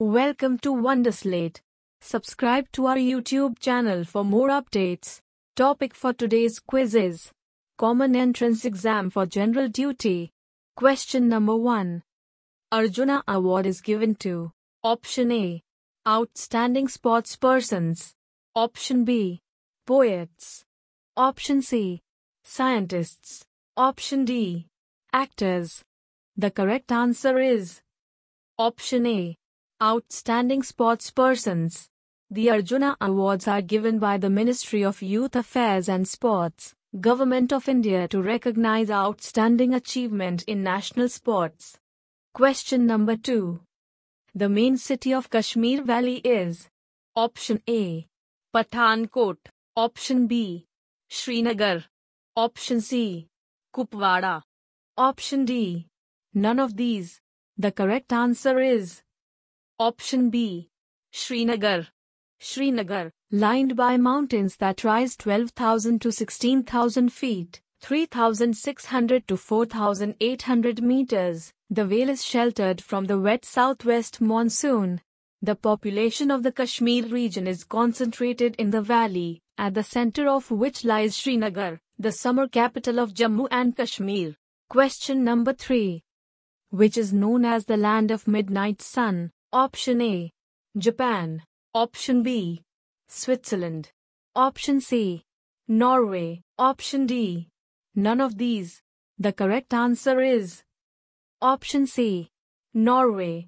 Welcome to Wonderslate. Subscribe to our YouTube channel for more updates. Topic for today's quiz is Common Entrance Exam for General Duty. Question number 1. Arjuna Award is given to Option A. Outstanding sports persons. Option B. Poets. Option C. Scientists. Option D. Actors. The correct answer is Option A. Outstanding sports persons, The Arjuna Awards are given by the Ministry of Youth Affairs and Sports, Government of India to recognize outstanding achievement in national sports. Question number 2. The main city of Kashmir Valley is Option A. Pathankot Option B. Srinagar Option C. Kupwara Option D. None of these. The correct answer is Option B. Srinagar. Srinagar, lined by mountains that rise 12,000 to 16,000 feet, 3,600 to 4,800 meters, the vale is sheltered from the wet southwest monsoon. The population of the Kashmir region is concentrated in the valley, at the center of which lies Srinagar, the summer capital of Jammu and Kashmir. Question number 3. Which is known as the land of midnight sun? Option A Japan. Option B Switzerland. Option C Norway. Option D None of these. The correct answer is Option C Norway.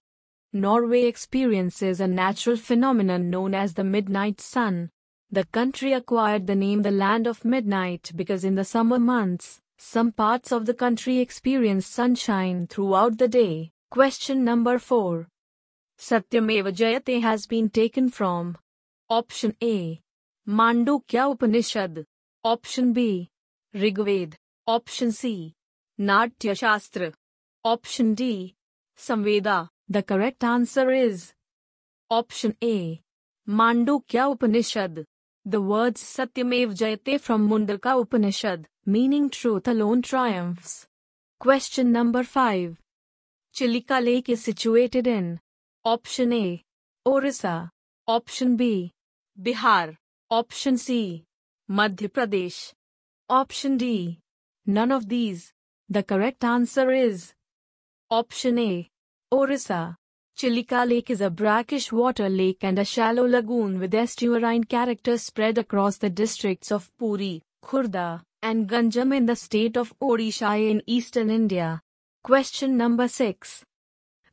Norway experiences a natural phenomenon known as the midnight sun. The country acquired the name the land of midnight because in the summer months, some parts of the country experience sunshine throughout the day. Question number 4. Satyamev Jayate has been taken from option A Mundaka Upanishad option B Rigveda option C Natya Shastra option D Samaveda the correct answer is option A Mundaka Upanishad the words Satyamev Jayate from Mundaka Upanishad meaning truth alone triumphs question number five Chilika lake is situated in Option A. Orissa. Option B. Bihar. Option C. Madhya Pradesh. Option D. None of these. The correct answer is Option A. Orissa. Chilika Lake is a brackish water lake and a shallow lagoon with estuarine character spread across the districts of Puri, Khurda, and Ganjam in the state of Odisha in eastern India. Question number 6.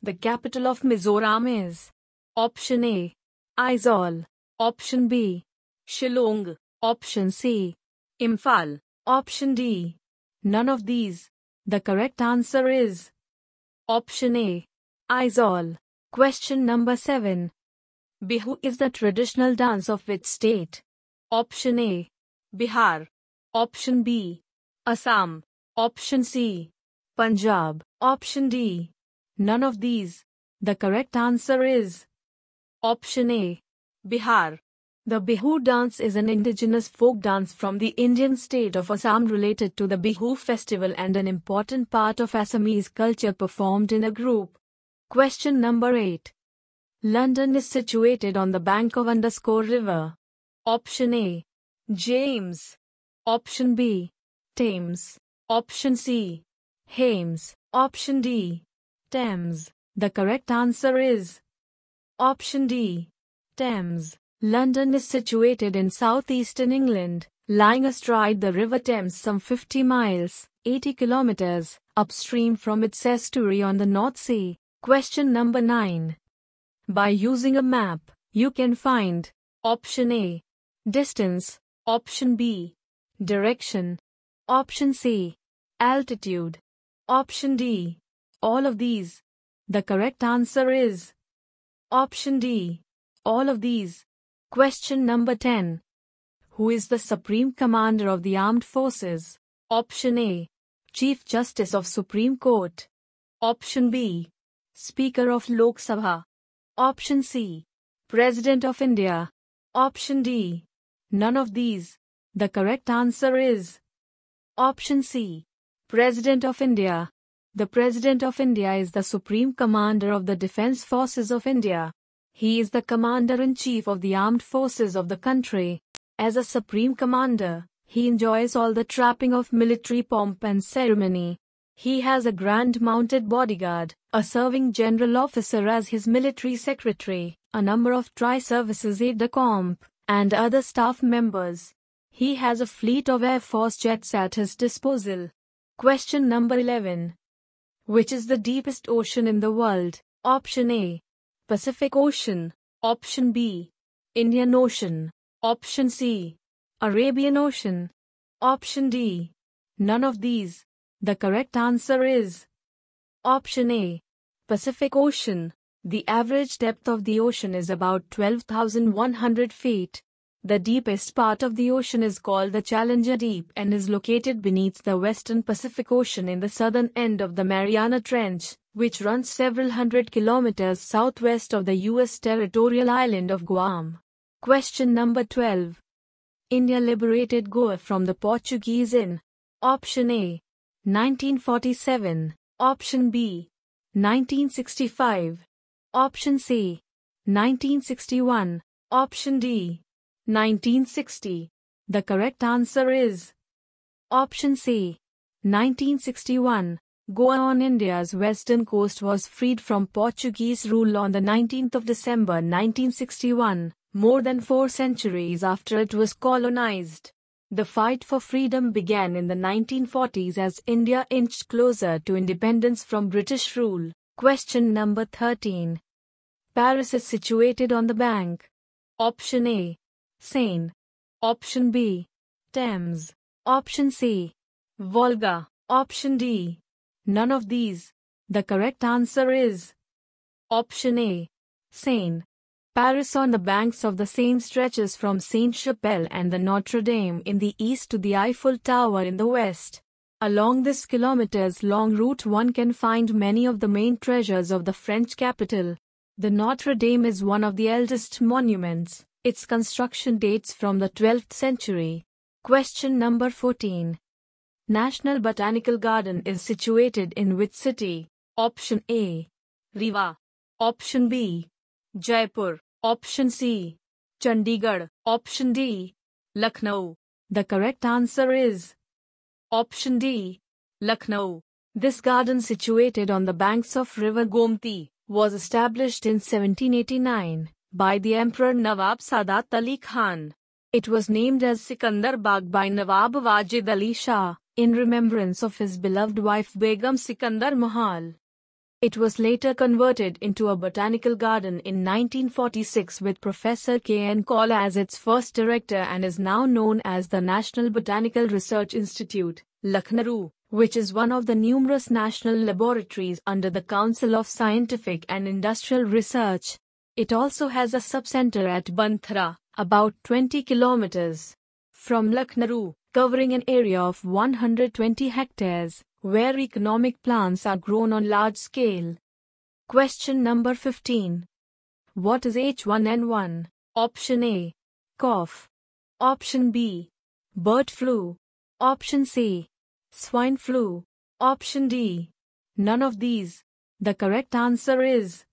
The capital of Mizoram is Option A. Aizawl. Option B. Shillong. Option C. Imphal. Option D. None of these. The correct answer is Option A. Aizawl. Question number 7. Bihu is the traditional dance of which state? Option A. Bihar. Option B. Assam. Option C. Punjab. Option D. None of these. The correct answer is Option A. Bihar. The Bihu dance is an indigenous folk dance from the Indian state of Assam related to the Bihu festival and an important part of Assamese culture performed in a group. Question number 8. London is situated on the bank of underscore river. Option A. James. Option B. Thames. Option C. Hames. Option D. Thames. The correct answer is option D. Thames. London is situated in southeastern England, lying astride the River Thames some 50 miles, 80 kilometers, upstream from its estuary on the North Sea. Question number 9. By using a map, you can find option A. Distance, option B. Direction, option C. Altitude, option D all of these? The correct answer is option D. All of these. Question number 10. Who is the Supreme Commander of the Armed Forces? Option A. Chief Justice of Supreme Court. Option B. Speaker of Lok Sabha. Option C. President of India. Option D. None of these. The correct answer is Option C. President of India. The President of India is the Supreme Commander of the Defence Forces of India. He is the Commander-in-Chief of the Armed Forces of the country. As a Supreme Commander, he enjoys all the trapping of military pomp and ceremony. He has a grand mounted bodyguard, a serving general officer as his military secretary, a number of tri-services aide-de-camp, and other staff members. He has a fleet of Air Force jets at his disposal. Question number 11. Which is the deepest ocean in the world? Option A. Pacific Ocean. Option B. Indian Ocean. Option C. Arabian Ocean. Option D. None of these. The correct answer is Option A. Pacific Ocean. The average depth of the ocean is about 12,100 feet. The deepest part of the ocean is called the Challenger Deep and is located beneath the western Pacific Ocean in the southern end of the Mariana Trench, which runs several hundred kilometers southwest of the U.S. territorial island of Guam. Question number 12. India liberated Goa from the Portuguese in Option A. 1947. Option B. 1965. Option C. 1961. Option D. 1960. The correct answer is option C. 1961. Goa on India's western coast was freed from Portuguese rule on the 19th of December 1961, more than four centuries after it was colonized. The fight for freedom began in the 1940s as India inched closer to independence from British rule. Question number 13. Paris is situated on the bank. Option A. Seine. Option B. Thames. Option C. Volga. Option D. None of these. The correct answer is Option A. Seine. Paris on the banks of the Seine stretches from Saint-Chapelle and the Notre Dame in the east to the Eiffel Tower in the west. Along this kilometers-long route one can find many of the main treasures of the French capital. The Notre Dame is one of the eldest monuments. Its construction dates from the 12th century. Question number 14. National Botanical Garden is situated in which city? Option A. Riva. Option B. Jaipur. Option C. Chandigarh. Option D. Lucknow. The correct answer is Option D. Lucknow. This garden situated on the banks of river Gomti was established in 1789 by the Emperor Nawab Sadat Ali Khan. It was named as Sikandar Bagh by Nawab Wajid Ali Shah, in remembrance of his beloved wife Begum Sikandar Mahal. It was later converted into a botanical garden in 1946 with Professor K. N. Kaul as its first director and is now known as the National Botanical Research Institute, Lucknow, which is one of the numerous national laboratories under the Council of Scientific and Industrial Research. It also has a subcenter at Banthara, about 20 kilometers from Lucknow, covering an area of 120 hectares, where economic plants are grown on large scale. Question number 15. What is H1N1? Option A. Cough. Option B. Bird flu. Option C. Swine flu. Option D. None of these. The correct answer is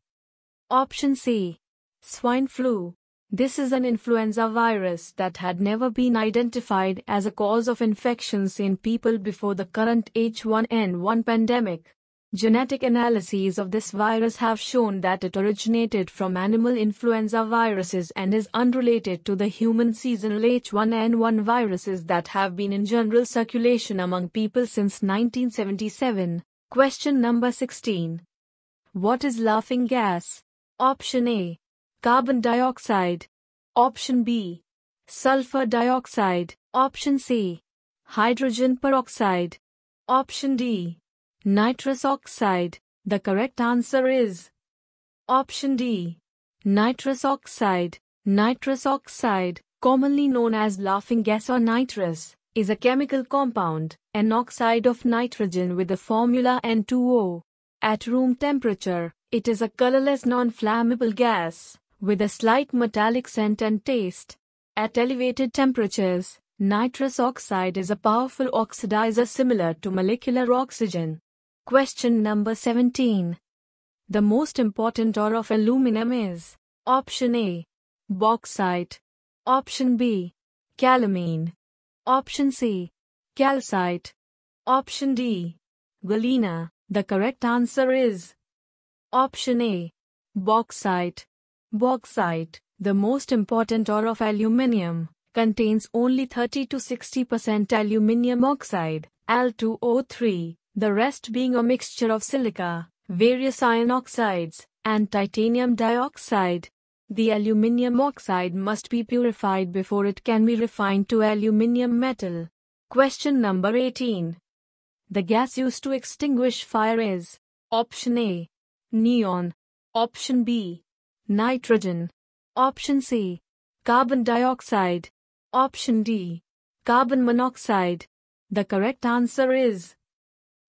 Option C. Swine flu. This is an influenza virus that had never been identified as a cause of infections in people before the current H1N1 pandemic. Genetic analyses of this virus have shown that it originated from animal influenza viruses and is unrelated to the human seasonal H1N1 viruses that have been in general circulation among people since 1977. Question number 16. What is laughing gas? Option A. Carbon dioxide. Option B. Sulfur dioxide. Option C. Hydrogen peroxide. Option D. Nitrous oxide. The correct answer is Option D. Nitrous oxide. Nitrous oxide, commonly known as laughing gas or nitrous, is a chemical compound, an oxide of nitrogen with the formula N2O. At room temperature, it is a colorless non-flammable gas, with a slight metallic scent and taste. At elevated temperatures, nitrous oxide is a powerful oxidizer similar to molecular oxygen. Question number 17. The most important ore of aluminum is Option A. Bauxite. Option B. Calamine. Option C. Calcite. Option D. Galena. The correct answer is Option A. Bauxite. Bauxite, the most important ore of aluminium, contains only 30 to 60% aluminium oxide, Al2O3, the rest being a mixture of silica, various iron oxides, and titanium dioxide. The aluminium oxide must be purified before it can be refined to aluminium metal. Question number 18. The gas used to extinguish fire is Option A neon. Option B, nitrogen. Option C, carbon dioxide. Option D, carbon monoxide. The correct answer is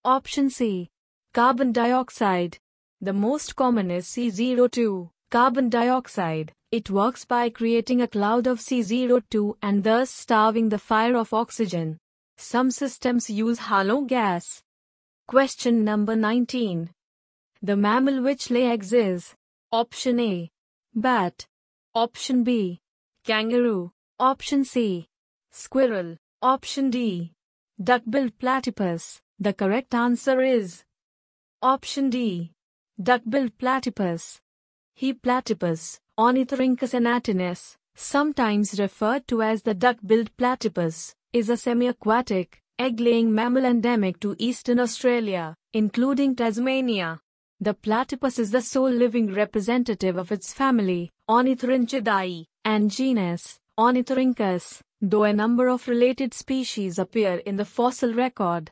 Option C, carbon dioxide. The most common is C02, carbon dioxide. It works by creating a cloud of C02 and thus starving the fire of oxygen. Some systems use hollow gas. Question number 19. The mammal which lay eggs is Option A. Bat. Option B. Kangaroo. Option C. Squirrel. Option D. Duck-billed platypus. The correct answer is Option D. Duck-billed platypus. He platypus, Ornithorhynchus anatinus, sometimes referred to as the duck-billed platypus, is a semi-aquatic, egg-laying mammal endemic to eastern Australia, including Tasmania. The platypus is the sole living representative of its family, Ornithorhynchidae and genus, Ornithorhynchus, though a number of related species appear in the fossil record.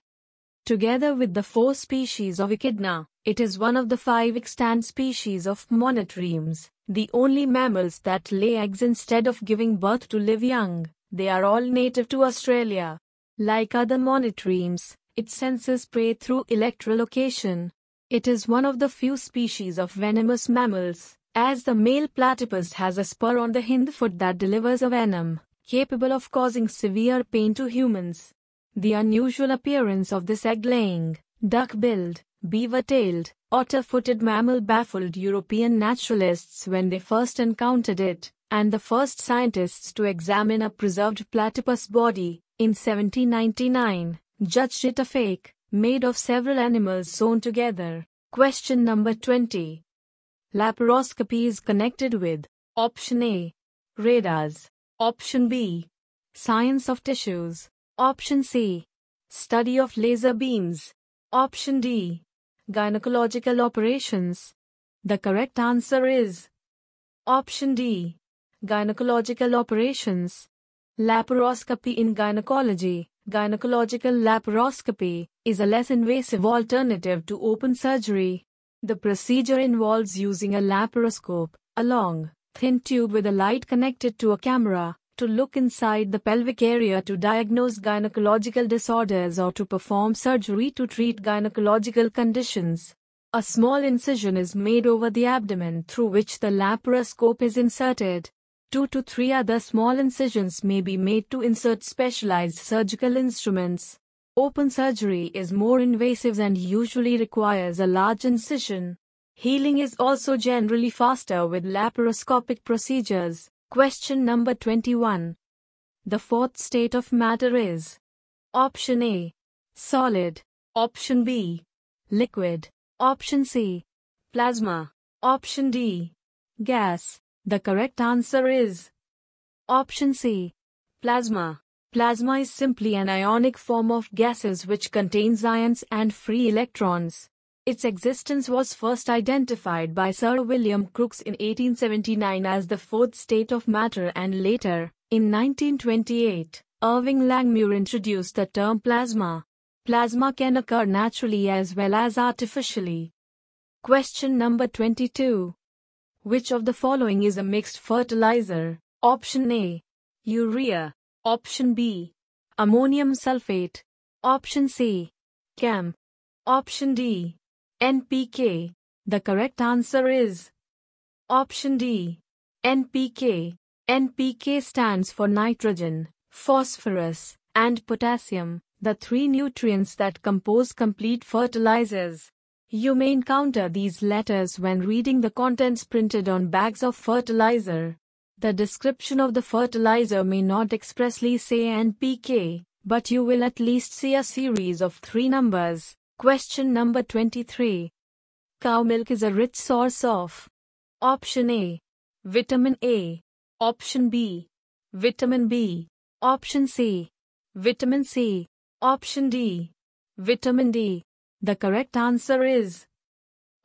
Together with the four species of Echidna, it is one of the five extant species of monotremes, the only mammals that lay eggs instead of giving birth to live young. They are all native to Australia. Like other monotremes, it senses prey through electrolocation, it is one of the few species of venomous mammals, as the male platypus has a spur on the hind foot that delivers a venom, capable of causing severe pain to humans. The unusual appearance of this egg-laying, duck-billed, beaver-tailed, otter-footed mammal baffled European naturalists when they first encountered it, and the first scientists to examine a preserved platypus body, in 1799, judged it a fake made of several animals sewn together. Question number 20. Laparoscopy is connected with Option A. Radars. Option B. Science of tissues. Option C. Study of laser beams. Option D. Gynecological operations. The correct answer is Option D. Gynecological operations. Laparoscopy in gynecology. Gynecological laparoscopy is a less invasive alternative to open surgery. The procedure involves using a laparoscope, a long, thin tube with a light connected to a camera, to look inside the pelvic area to diagnose gynecological disorders or to perform surgery to treat gynecological conditions. A small incision is made over the abdomen through which the laparoscope is inserted. Two to three other small incisions may be made to insert specialized surgical instruments. Open surgery is more invasive and usually requires a large incision. Healing is also generally faster with laparoscopic procedures. Question number 21. The fourth state of matter is Option A. Solid. Option B. Liquid. Option C. Plasma. Option D. Gas. The correct answer is option C. Plasma. Plasma is simply an ionic form of gases which contains ions and free electrons. Its existence was first identified by Sir William Crookes in 1879 as the fourth state of matter and later, in 1928, Irving Langmuir introduced the term plasma. Plasma can occur naturally as well as artificially. Question number 22. Which of the following is a mixed fertilizer? Option A. Urea. Option B. Ammonium sulfate. Option C. CAM. Option D. NPK. The correct answer is Option D. NPK. NPK stands for nitrogen, phosphorus, and potassium, the three nutrients that compose complete fertilizers. You may encounter these letters when reading the contents printed on bags of fertilizer. The description of the fertilizer may not expressly say NPK, but you will at least see a series of three numbers. Question number 23. Cow milk is a rich source of Option A. Vitamin A. Option B. Vitamin B. Option C. Vitamin C. Option D. Vitamin D. The correct answer is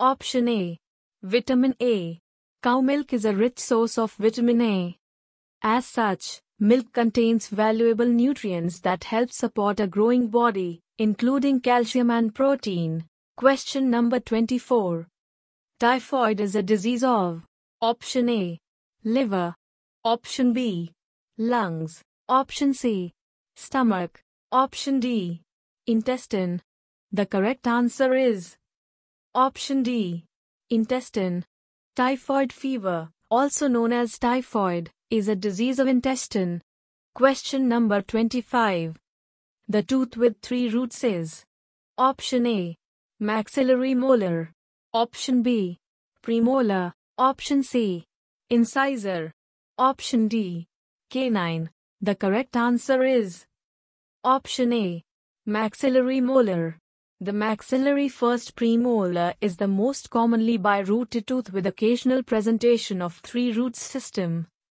option A. Vitamin A. Cow milk is a rich source of vitamin A. As such, milk contains valuable nutrients that help support a growing body, including calcium and protein. Question number 24. Typhoid is a disease of Option A. Liver. Option B. Lungs. Option C. Stomach. Option D. Intestine. The correct answer is option D. Intestine. Typhoid fever, also known as typhoid, is a disease of intestine. Question number 25. The tooth with three roots is Option A. Maxillary molar. Option B. Premolar. Option C. Incisor. Option D. Canine. The correct answer is Option A. Maxillary molar. The maxillary first premolar is the most commonly bi-rooted tooth with occasional presentation of three roots system.